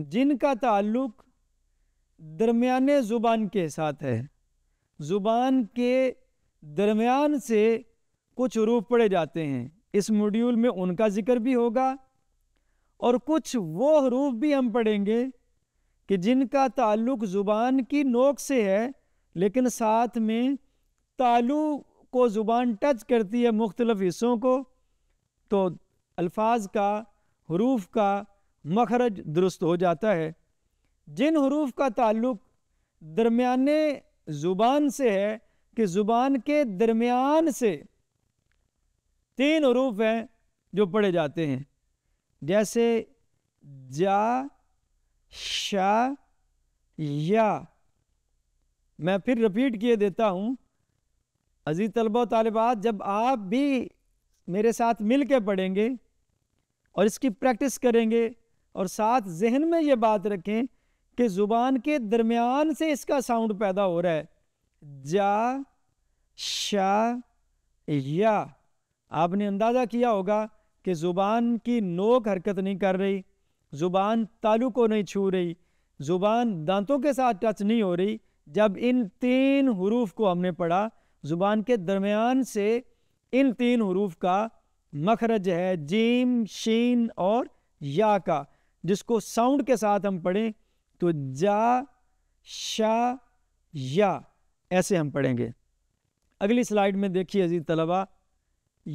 जिनका ताल्लुक दरमियाने ज़ुबान के साथ है ज़ुबान के दरमियान से कुछ रूप पड़े जाते हैं इस मॉड्यूल में उनका जिक्र भी होगा और कुछ वो हरूफ भी हम पढ़ेंगे कि जिनका ताल्लुक ज़ुबान की नोक से है लेकिन साथ में तालु को ज़ुबान टच करती है मुख्तलफ़ हिस्सों को तो अल्फाज का हरूफ का मखरज दुरुस्त हो जाता है जिन हरूफ का ताल्लुक दरमियाने ज़ुबान से है कि ज़ुबान के दरमियान से तीन हरूफ हैं जो पढ़े जाते हैं जैसे जा शा या मैं फिर रिपीट किए देता हूँ अजीज़ तलबा तलबात जब आप भी मेरे साथ मिल के पढ़ेंगे और इसकी प्रैक्टिस करेंगे और साथ जहन में ये बात रखें कि ज़ुबान के दरमियान से इसका साउंड पैदा हो रहा है जा शा या आपने अंदाज़ा किया होगा कि ज़ुबान की नोक हरकत नहीं कर रही ज़ुबान तालू को नहीं छू रही ज़ुबान दांतों के साथ टच नहीं हो रही जब इन तीन हरूफ को हमने पढ़ा ज़ुबान के दरमियान से इन तीन हरूफ का मखरज है जीम शीन और या का जिसको साउंड के साथ हम पढ़ें तो जा शा या ऐसे हम पढ़ेंगे अगली स्लाइड में देखिए अजीज तलबा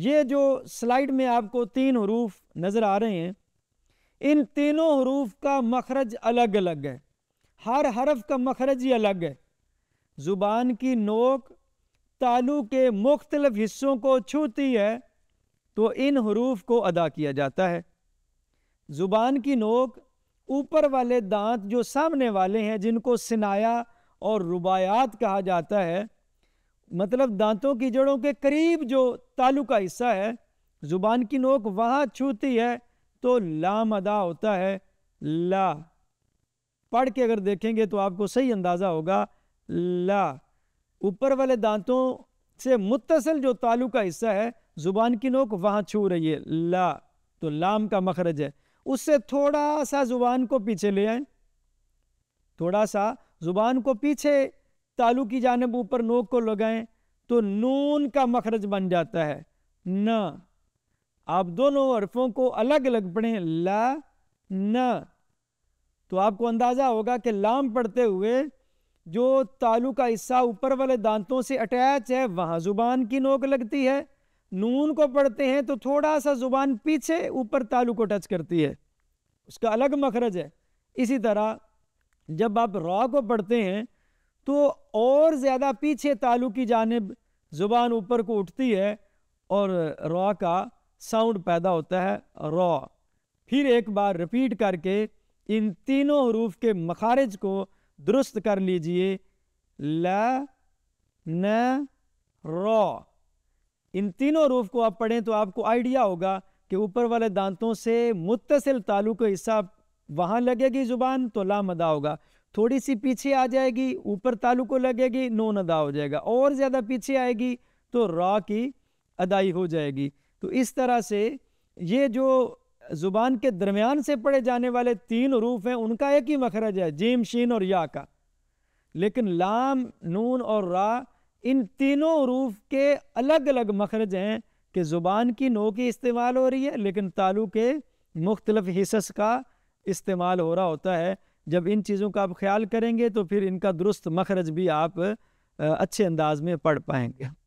ये जो स्लाइड में आपको तीन हरूफ नज़र आ रहे हैं इन तीनों हरूफ का मखरज अलग अलग है हर हरफ का मखरज ही अलग है ज़ुबान की नोक तालू के मुख्तलफ हिस्सों को छूती है तो इन हरूफ को अदा किया जाता है ज़ुबान की नोक ऊपर वाले दांत जो सामने वाले हैं जिनको सिनाया और रुबायात कहा जाता है मतलब दांतों की जड़ों के करीब जो तालु का हिस्सा है ज़ुबान की नोक वहाँ छूती है तो लाम अदा होता है ला पढ़ के अगर देखेंगे तो आपको सही अंदाज़ा होगा ला ऊपर वाले दांतों से मुतसल जो तालु का हिस्सा है ज़ुबान की नोक वहाँ छू रही है ला तो लाम का मखरज है उससे थोड़ा सा ज़ुबान को पीछे ले आए थोड़ा सा ज़ुबान को पीछे तालू की जानब ऊपर नोक को लगाएं तो नून का मखरज बन जाता है न आप दोनों अरफों को अलग अलग पढ़ें ला न तो आपको अंदाज़ा होगा कि लाम पढ़ते हुए जो तालू का हिस्सा ऊपर वाले दांतों से अटैच है वहां ज़ुबान की नोक लगती है नून को पढ़ते हैं तो थोड़ा सा ज़ुबान पीछे ऊपर तालू को टच करती है उसका अलग मखरज है इसी तरह जब आप रॉ को पढ़ते हैं तो और ज़्यादा पीछे तालू की जानब ज़ुबान ऊपर को उठती है और रॉ का साउंड पैदा होता है रॉ फिर एक बार रिपीट करके इन तीनों हरूफ के मखारज को दुरुस्त कर लीजिए ल न रॉ इन तीनों रूफ को आप पढ़ें तो आपको आइडिया होगा कि ऊपर वाले दांतों से मुतसिल तालु का हिस्सा वहाँ लगेगी ज़ुबान तो लाम अदा होगा थोड़ी सी पीछे आ जाएगी ऊपर तालु को लगेगी नून अदा हो जाएगा और ज़्यादा पीछे आएगी तो रा की अदाई हो जाएगी तो इस तरह से ये जो ज़ुबान के दरमियान से पढ़े जाने वाले तीन रूफ हैं उनका एक ही मखरज है जीम शीन और या का लेकिन लाम नून और रा इन तीनों रूफ के अलग अलग मखरज हैं कि ज़ुबान की नो की इस्तेमाल हो रही है लेकिन तालु के मुख्तलफ हिस्स का इस्तेमाल हो रहा होता है जब इन चीज़ों का आप ख्याल करेंगे तो फिर इनका दुरुस्त मखरज भी आप अच्छे अंदाज में पढ़ पाएंगे